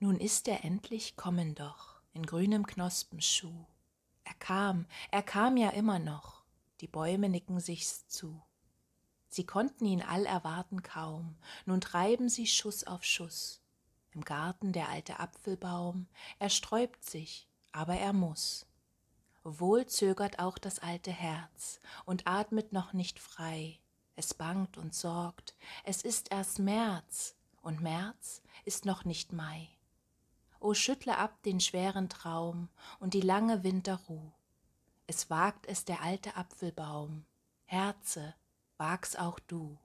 Nun ist er endlich kommen doch, in grünem Knospenschuh. Er kam, er kam ja immer noch, die Bäume nicken sich's zu. Sie konnten ihn all erwarten kaum, nun treiben sie Schuss auf Schuss. Im Garten der alte Apfelbaum, er sträubt sich, aber er muß. Wohl zögert auch das alte Herz und atmet noch nicht frei. Es bangt und sorgt, es ist erst März, und März ist noch nicht Mai. O schüttle ab den schweren Traum und die lange Winterruh. Es wagt es der alte Apfelbaum. Herze, wag's auch du.